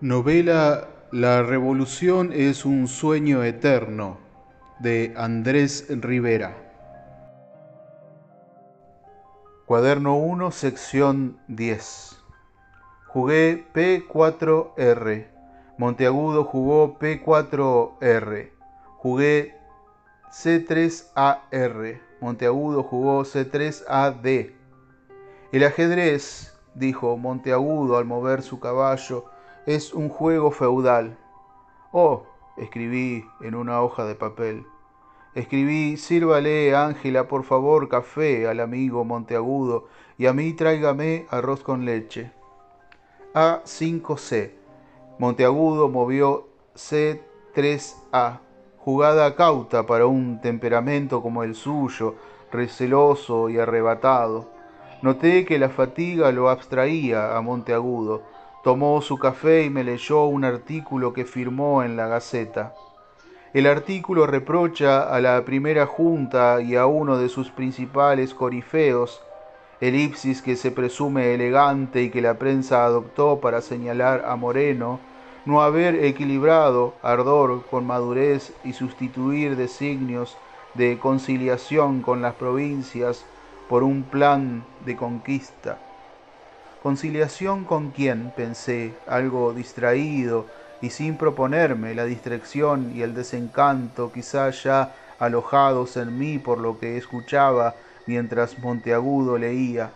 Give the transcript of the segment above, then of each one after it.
Novela La revolución es un sueño eterno de Andrés Rivera. Cuaderno 1, sección 10. Jugué P4R. Monteagudo jugó P4R. Jugué C3AR. Monteagudo jugó C3AD. El ajedrez, dijo Monteagudo al mover su caballo es un juego feudal. Oh, escribí en una hoja de papel. Escribí, sírvale, Ángela, por favor, café al amigo Monteagudo y a mí tráigame arroz con leche. A5C. Monteagudo movió C3A. Jugada cauta para un temperamento como el suyo, receloso y arrebatado. Noté que la fatiga lo abstraía a Monteagudo Tomó su café y me leyó un artículo que firmó en la Gaceta. El artículo reprocha a la primera junta y a uno de sus principales corifeos, elipsis que se presume elegante y que la prensa adoptó para señalar a Moreno, no haber equilibrado ardor con madurez y sustituir designios de conciliación con las provincias por un plan de conquista. Conciliación con quién, pensé, algo distraído y sin proponerme la distracción y el desencanto quizá ya alojados en mí por lo que escuchaba mientras Monteagudo leía,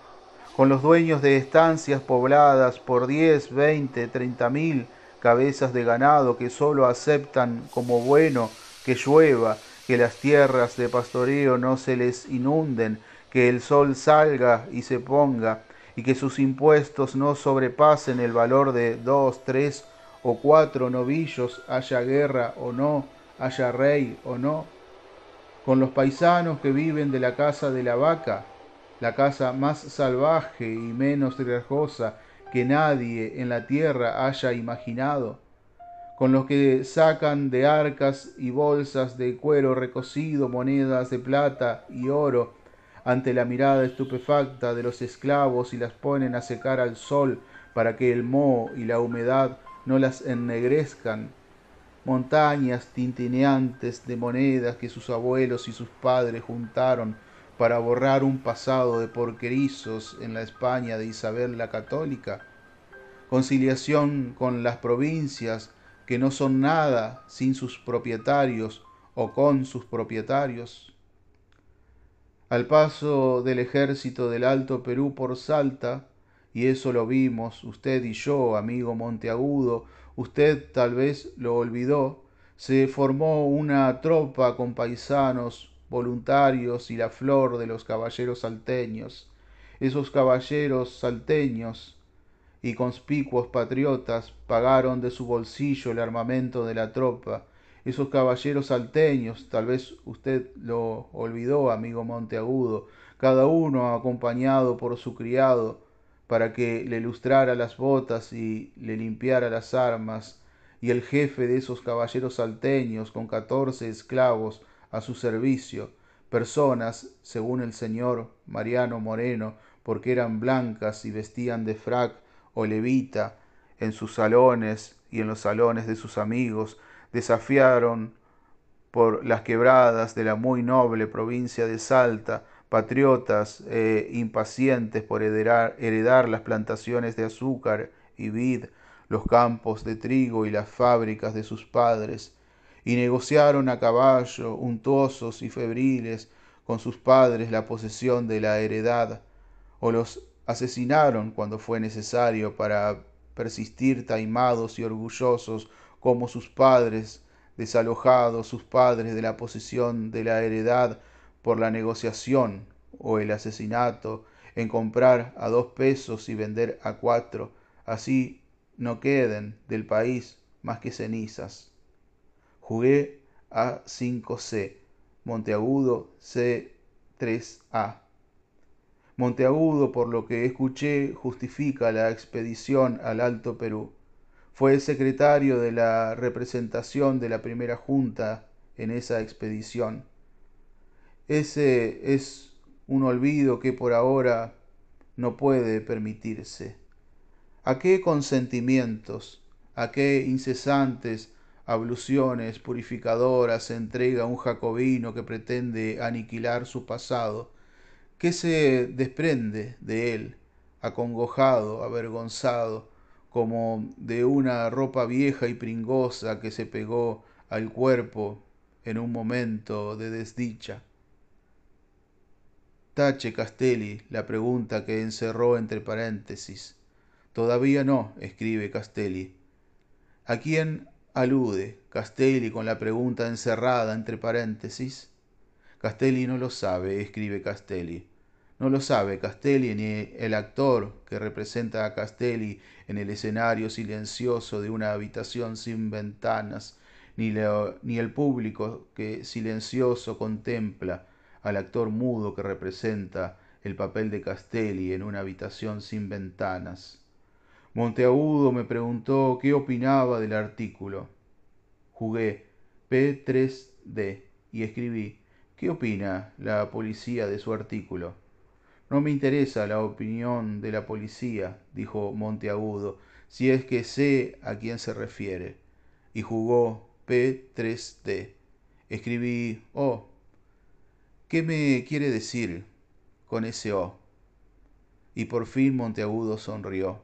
con los dueños de estancias pobladas por diez, veinte, treinta mil cabezas de ganado que sólo aceptan como bueno que llueva, que las tierras de pastoreo no se les inunden, que el sol salga y se ponga, y que sus impuestos no sobrepasen el valor de dos, tres o cuatro novillos, haya guerra o no, haya rey o no, con los paisanos que viven de la casa de la vaca, la casa más salvaje y menos riesgosa que nadie en la tierra haya imaginado, con los que sacan de arcas y bolsas de cuero recocido monedas de plata y oro, ante la mirada estupefacta de los esclavos y las ponen a secar al sol para que el moho y la humedad no las ennegrezcan. Montañas tintineantes de monedas que sus abuelos y sus padres juntaron para borrar un pasado de porquerizos en la España de Isabel la Católica. Conciliación con las provincias que no son nada sin sus propietarios o con sus propietarios al paso del ejército del Alto Perú por Salta, y eso lo vimos usted y yo, amigo Monteagudo, usted tal vez lo olvidó, se formó una tropa con paisanos, voluntarios y la flor de los caballeros salteños. Esos caballeros salteños y conspicuos patriotas pagaron de su bolsillo el armamento de la tropa, esos caballeros salteños, tal vez usted lo olvidó, amigo Monteagudo, cada uno acompañado por su criado, para que le lustrara las botas y le limpiara las armas, y el jefe de esos caballeros salteños con catorce esclavos a su servicio, personas, según el señor Mariano Moreno, porque eran blancas y vestían de frac o levita en sus salones y en los salones de sus amigos, desafiaron por las quebradas de la muy noble provincia de Salta, patriotas eh, impacientes por heredar, heredar las plantaciones de azúcar y vid, los campos de trigo y las fábricas de sus padres, y negociaron a caballo, untuosos y febriles, con sus padres la posesión de la heredad, o los asesinaron cuando fue necesario para persistir taimados y orgullosos como sus padres, desalojados sus padres de la posición de la heredad por la negociación o el asesinato, en comprar a dos pesos y vender a cuatro, así no queden del país más que cenizas. Jugué a 5C, Monteagudo C3A. Monteagudo, por lo que escuché, justifica la expedición al Alto Perú. Fue secretario de la representación de la primera junta en esa expedición. Ese es un olvido que por ahora no puede permitirse. ¿A qué consentimientos, a qué incesantes abluciones purificadoras se entrega un jacobino que pretende aniquilar su pasado? ¿Qué se desprende de él, acongojado, avergonzado, como de una ropa vieja y pringosa que se pegó al cuerpo en un momento de desdicha. Tache Castelli la pregunta que encerró entre paréntesis. Todavía no, escribe Castelli. ¿A quién alude Castelli con la pregunta encerrada entre paréntesis? Castelli no lo sabe, escribe Castelli. No lo sabe Castelli ni el actor que representa a Castelli en el escenario silencioso de una habitación sin ventanas, ni, el público que silencioso contempla al actor mudo que representa el papel de Castelli en una habitación sin ventanas. Monteagudo me preguntó qué opinaba del artículo. Jugué P3D y escribí ¿Qué opina la policía de su artículo? No me interesa la opinión de la policía, dijo Monteagudo, si es que sé a quién se refiere. Y jugó P3D. Escribí O. Oh, ¿Qué me quiere decir con ese O? Oh? Y por fin Monteagudo sonrió.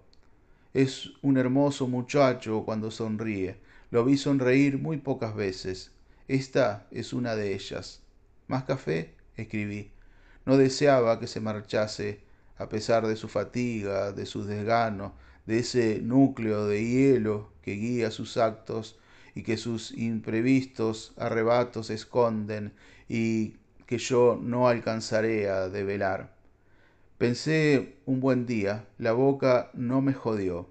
Es un hermoso muchacho cuando sonríe. Lo vi sonreír muy pocas veces. Esta es una de ellas. ¿Más café? escribí no deseaba que se marchase, a pesar de su fatiga, de su desgano, de ese núcleo de hielo que guía sus actos y que sus imprevistos arrebatos esconden y que yo no alcanzaré a develar. Pensé un buen día, la boca no me jodió.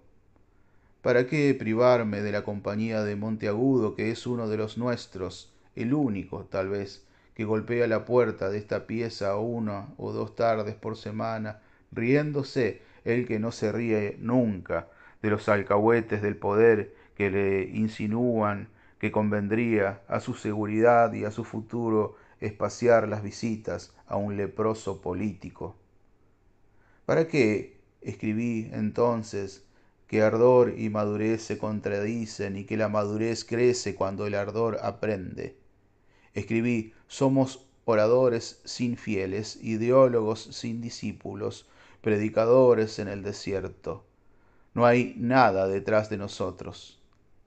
¿Para qué privarme de la compañía de Monteagudo, que es uno de los nuestros, el único, tal vez, que golpea la puerta de esta pieza una o dos tardes por semana, riéndose el que no se ríe nunca de los alcahuetes del poder que le insinúan que convendría a su seguridad y a su futuro espaciar las visitas a un leproso político. ¿Para qué escribí entonces que ardor y madurez se contradicen y que la madurez crece cuando el ardor aprende? Escribí, somos oradores sin fieles, ideólogos sin discípulos, predicadores en el desierto. No hay nada detrás de nosotros,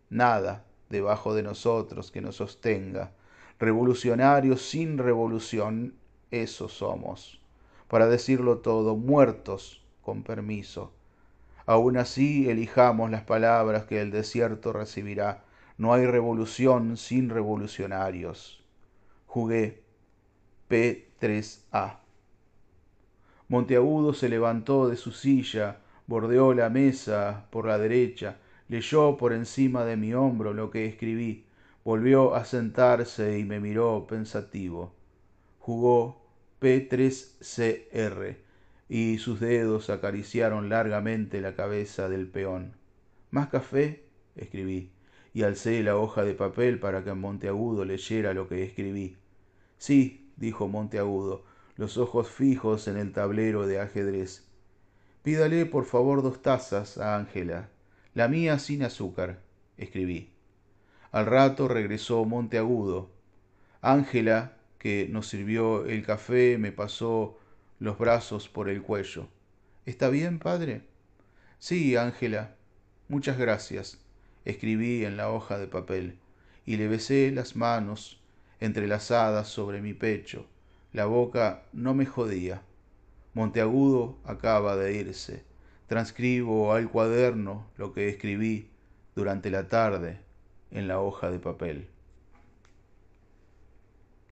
nada debajo de nosotros que nos sostenga. Revolucionarios sin revolución, eso somos. Para decirlo todo, muertos con permiso. Aún así, elijamos las palabras que el desierto recibirá. No hay revolución sin revolucionarios jugué P3A. Monteagudo se levantó de su silla, bordeó la mesa por la derecha, leyó por encima de mi hombro lo que escribí, volvió a sentarse y me miró pensativo. Jugó P3CR y sus dedos acariciaron largamente la cabeza del peón. ¿Más café? escribí, y alcé la hoja de papel para que Monteagudo leyera lo que escribí sí dijo monteagudo los ojos fijos en el tablero de ajedrez pídale por favor dos tazas a ángela la mía sin azúcar escribí al rato regresó monteagudo ángela que nos sirvió el café me pasó los brazos por el cuello está bien padre sí ángela muchas gracias escribí en la hoja de papel y le besé las manos entrelazadas sobre mi pecho. La boca no me jodía. Monteagudo acaba de irse. Transcribo al cuaderno lo que escribí durante la tarde en la hoja de papel.